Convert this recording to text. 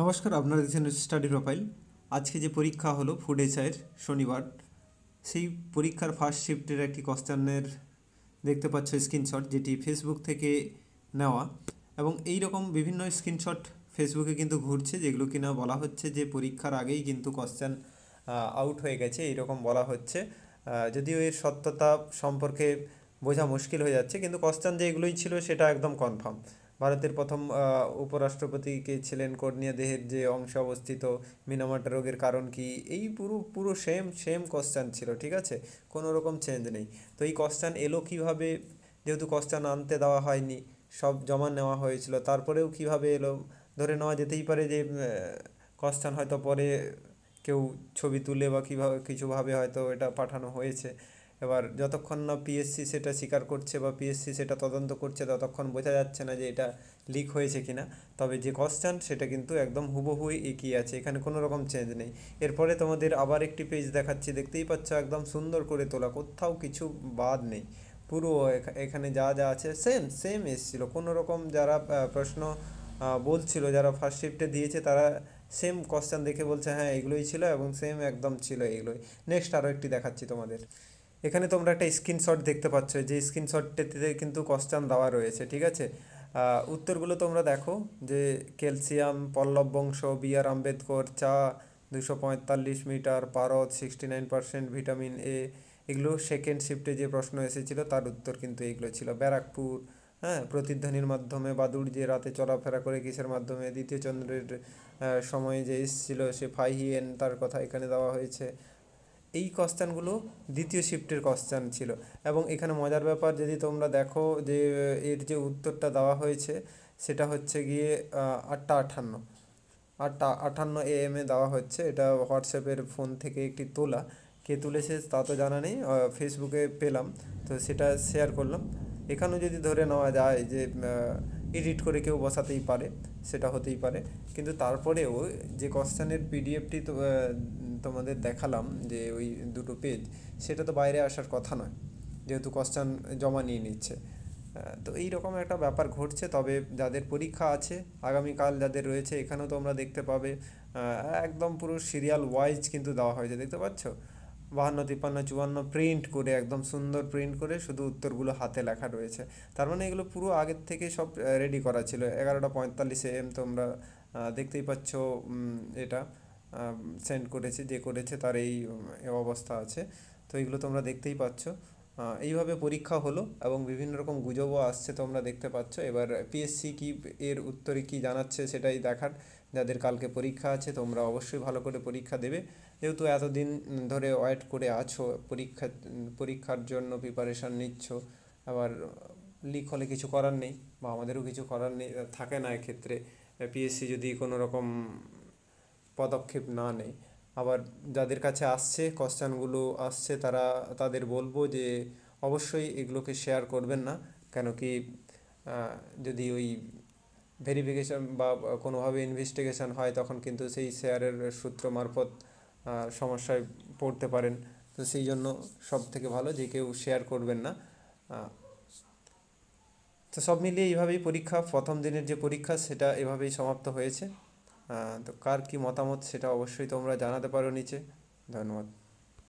নমস্কার আপনারা দেখছেন স্টাডি প্রোফাইল আজকে যে পরীক্ষা হলো ফুড এসআইয়ের শনিবার সেই পরীক্ষার ফার্স্ট শিফটের একটি কোশ্চেনের দেখতে পাচ্ছ স্ক্রিনশট যেটি ফেসবুক থেকে নেওয়া এবং এই রকম বিভিন্ন স্ক্রিনশট ফেসবুকে কিন্তু ঘুরছে যেগুলো কিনা বলা হচ্ছে যে পরীক্ষার আগেই কিন্তু কোশ্চেন আউট হয়ে গেছে এইরকম বলা হচ্ছে যদিও এর সত্যতা সম্পর্কে বোঝা মুশকিল হয়ে যাচ্ছে কিন্তু কোশ্চেন যে এগুলোই ছিল সেটা একদম কনফার্ম ভারতের প্রথম উপরাষ্ট্রপতি কে ছিলেন কর্নিয়া দেহের যে অংশে অবস্থিত মিনামাটা রোগের কারণ কি এই পুরো পুরো সেম সেম কোশ্চান ছিল ঠিক আছে কোনো রকম চেঞ্জ নেই তো এই কোশ্চান এলো কিভাবে যেহেতু কোশ্চান আনতে দেওয়া হয়নি সব জমা নেওয়া হয়েছিল তারপরেও কিভাবে এলো ধরে নেওয়া যেতেই পারে যে কোশ্চান হয়তো পরে কেউ ছবি তুলে বা কীভাবে কিছুভাবে হয়তো এটা পাঠানো হয়েছে এবার যতক্ষণ না পিএসসি সেটা স্বীকার করছে বা পিএসসি সেটা তদন্ত করছে ততক্ষণ বোঝা যাচ্ছে না যে এটা লিক হয়েছে কিনা তবে যে কোশ্চান সেটা কিন্তু একদম হুবহুই একই আছে এখানে কোনো রকম চেঞ্জ নেই এরপরে তোমাদের আবার একটি পেজ দেখাচ্ছি দেখতেই পাচ্ছ একদম সুন্দর করে তোলা কোথাও কিছু বাদ নেই পুরো এখানে যা যা আছে সেম সেম এসেছিলো কোনো রকম যারা প্রশ্ন বলছিল যারা ফার্স্ট শিফটে দিয়েছে তারা সেম কোশ্চেন দেখে বলছে হ্যাঁ এগুলোই ছিল এবং সেম একদম ছিল এগুলোই নেক্সট আরও একটি দেখাচ্ছি তোমাদের এখানে তোমরা একটা স্ক্রিনশট দেখতে পাচ্ছ যে স্ক্রিনশটটিতে কিন্তু কোশ্চান দেওয়া রয়েছে ঠিক আছে উত্তরগুলো তোমরা দেখো যে ক্যালসিয়াম পল্লব বংশ বি আর আম্বেদকর চা দুশো পঁয়তাল্লিশ মিটার পারদ সিক্সটি নাইন ভিটামিন এ এগুলো সেকেন্ড শিফটে যে প্রশ্ন এসেছিল তার উত্তর কিন্তু এগুলো ছিল ব্যারাকপুর হ্যাঁ প্রতিধ্বনির মাধ্যমে বাদুর যে রাতে চলাফেরা করে কিসের মাধ্যমে দ্বিতীয় চন্দ্রের সময় যে এসেছিলো সে ফাইহিয়েন তার কথা এখানে দেওয়া হয়েছে এই কোশ্চেনগুলো দ্বিতীয় শিফটের কোশ্চেন ছিল এবং এখানে মজার ব্যাপার যদি তোমরা দেখো যে এর যে উত্তরটা দেওয়া হয়েছে সেটা হচ্ছে গিয়ে আটটা আঠান্ন আটটা আঠান্ন এ এম এ দেওয়া হচ্ছে এটা হোয়াটসঅ্যাপের ফোন থেকে একটি তোলা কে তুলেছে তা তো জানা নেই ফেসবুকে পেলাম তো সেটা শেয়ার করলাম এখানেও যদি ধরে নেওয়া যায় যে এডিট করে কেউ বসাতেই পারে সেটা হতেই পারে কিন্তু তারপরেও যে কোশ্চেনের পিডিএফটি তো তোমাদের দেখালাম যে ওই দুটো পেজ সেটা তো বাইরে আসার কথা নয় যেহেতু কোশ্চান জমা নিয়ে নিচ্ছে তো এই রকম একটা ব্যাপার ঘটছে তবে যাদের পরীক্ষা আছে আগামীকাল যাদের রয়েছে এখানেও তোমরা দেখতে পাবে একদম পুরো সিরিয়াল ওয়াইজ কিন্তু দেওয়া হয়েছে দেখতে পাচ্ছ বাহান্ন তিপ্পান্ন চুয়ান্ন প্রিন্ট করে একদম সুন্দর প্রিন্ট করে শুধু উত্তরগুলো হাতে লেখা রয়েছে তার মানে এগুলো পুরো আগের থেকে সব রেডি করা ছিল এগারোটা পঁয়তাল্লিশে এম তোমরা দেখতেই পাচ্ছ এটা সেন্ড করেছে যে করেছে তার এই অবস্থা আছে তো এইগুলো তোমরা দেখতেই পাচ্ছ এইভাবে পরীক্ষা হলো এবং বিভিন্ন রকম গুজবও আসছে তোমরা দেখতে পাচ্ছ এবার পিএসসি কি এর উত্তরে কি জানাচ্ছে সেটাই দেখার যাদের কালকে পরীক্ষা আছে তোমরা অবশ্যই ভালো করে পরীক্ষা দেবে যেহেতু এতদিন ধরে ওয়েট করে আছো পরীক্ষা পরীক্ষার জন্য প্রিপারেশান নিচ্ছ আবার লিক হলে কিছু করার নেই বা আমাদেরও কিছু করার নেই থাকে না এক্ষেত্রে পিএসসি যদি কোনো রকম পদক্ষেপ না নেয় আবার যাদের কাছে আসছে কোশ্চেনগুলো আসছে তারা তাদের বলবো যে অবশ্যই এগুলোকে শেয়ার করবেন না কেন কি যদি ওই ভেরিফিকেশন বা কোনোভাবে ইনভেস্টিগেশন হয় তখন কিন্তু সেই শেয়ারের সূত্র মারফত সমস্যায় পড়তে পারেন তো সেই জন্য সব থেকে ভালো যে কেউ শেয়ার করবেন না তো সব মিলিয়ে এইভাবেই পরীক্ষা প্রথম দিনের যে পরীক্ষা সেটা এভাবেই সমাপ্ত হয়েছে তো কার কী মতামত সেটা অবশ্যই তোমরা জানাতে পারো নিচে ধন্যবাদ